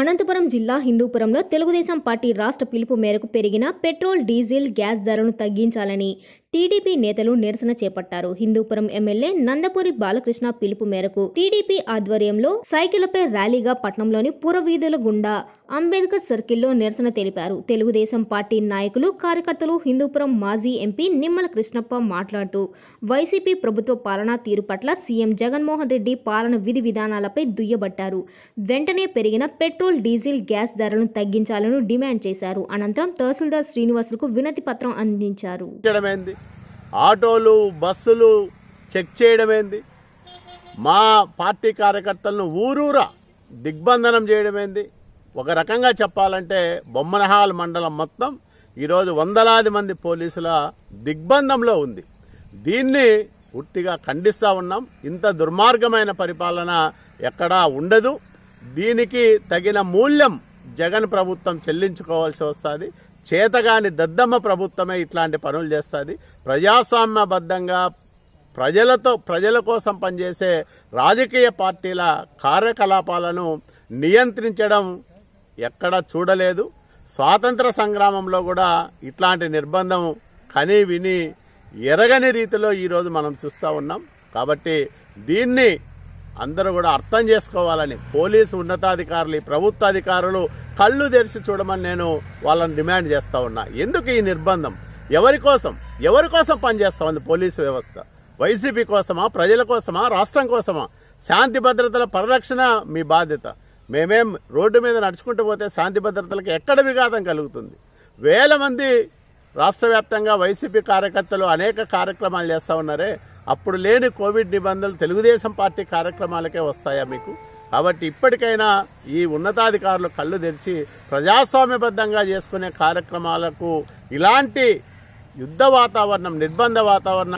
అనంతపురం జిల్లా హిందూపురంలో తెలుగుదేశం పార్టీ రాష్ట్ర పిలుపు మేరకు పెరిగిన పెట్రోల్ డీజిల్ గ్యాస్ ధరను తగ్గించాలని టీడీపీ నేతలు నిరసన చేపట్టారు హిందూపురం ఎమ్మెల్యే నందపూరి బాలకృష్ణ పిలుపు మేరకు టీడీపీ ఆధ్వర్యంలో పై ర్యాలీగా పట్నంలోని పురవీధుల గుండా అంబేద్కర్ సర్కిల్లో నిరసన తెలిపారు తెలుగుదేశం పార్టీ నాయకులు కార్యకర్తలు హిందూపురం మాజీ ఎంపీ నిమ్మల కృష్ణప్ప మాట్లాడుతూ వైసీపీ ప్రభుత్వ పాలనా తీరు పట్ల సీఎం జగన్మోహన్ రెడ్డి పాలన విధి విధానాలపై దుయ్యబట్టారు వెంటనే పెరిగిన పెట్రోల్ డీజిల్ గ్యాస్ ధరలను తగ్గించాలని డిమాండ్ చేశారు అనంతరం తహసీల్దార్ శ్రీనివాసులకు వినతి పత్రం అందించారు ఆటోలు బస్సులు చెక్ చేయడం ఏంది మా పార్టీ కార్యకర్తలను ఊరూరా దిగ్బంధనం చేయడం ఏంది ఒక రకంగా చెప్పాలంటే బొమ్మనహాల్ మండలం మొత్తం ఈరోజు వందలాది మంది పోలీసుల దిగ్బంధంలో ఉంది దీన్ని పూర్తిగా ఖండిస్తూ ఉన్నాం ఇంత దుర్మార్గమైన పరిపాలన ఎక్కడా ఉండదు దీనికి తగిన మూల్యం జగన్ ప్రభుత్వం చెల్లించుకోవాల్సి వస్తుంది చేతగాని దద్దమ్మ ప్రభుత్వమే ఇట్లాంటి పనులు చేస్తుంది ప్రజాస్వామ్యబద్ధంగా ప్రజలతో ప్రజల కోసం పనిచేసే రాజకీయ పార్టీల కార్యకలాపాలను నియంత్రించడం ఎక్కడా చూడలేదు స్వాతంత్ర సంగ్రామంలో కూడా ఇట్లాంటి నిర్బంధం కని విని ఎరగని రీతిలో ఈరోజు మనం చూస్తూ ఉన్నాం కాబట్టి దీన్ని అందరూ కూడా అర్థం చేసుకోవాలని పోలీసు ఉన్నతాధికారులు ప్రభుత్వాధికారులు కళ్ళు తెరిచి చూడమని నేను వాళ్ళని డిమాండ్ చేస్తూ ఉన్నా ఎందుకు ఈ నిర్బంధం ఎవరి కోసం ఎవరి కోసం పనిచేస్తా ఉంది పోలీసు వ్యవస్థ వైసీపీ కోసమా ప్రజల కోసమా రాష్ట్రం కోసమా శాంతి భద్రతల పరిరక్షణ మీ బాధ్యత మేమేం రోడ్డు మీద నడుచుకుంటూ పోతే శాంతి భద్రతలకు ఎక్కడ విఘాతం కలుగుతుంది వేల మంది రాష్ట్ర వ్యాప్తంగా వైసీపీ కార్యకర్తలు అనేక కార్యక్రమాలు చేస్తూ ఉన్నారే అప్పుడు లేని కోవిడ్ నిబంధనలు తెలుగుదేశం పార్టీ కార్యక్రమాలకే వస్తాయా మీకు కాబట్టి ఇప్పటికైనా ఈ ఉన్నతాధికారులు కళ్ళు తెరిచి ప్రజాస్వామ్యబద్ధంగా చేసుకునే కార్యక్రమాలకు ఇలాంటి యుద్ధ వాతావరణం నిర్బంధ వాతావరణం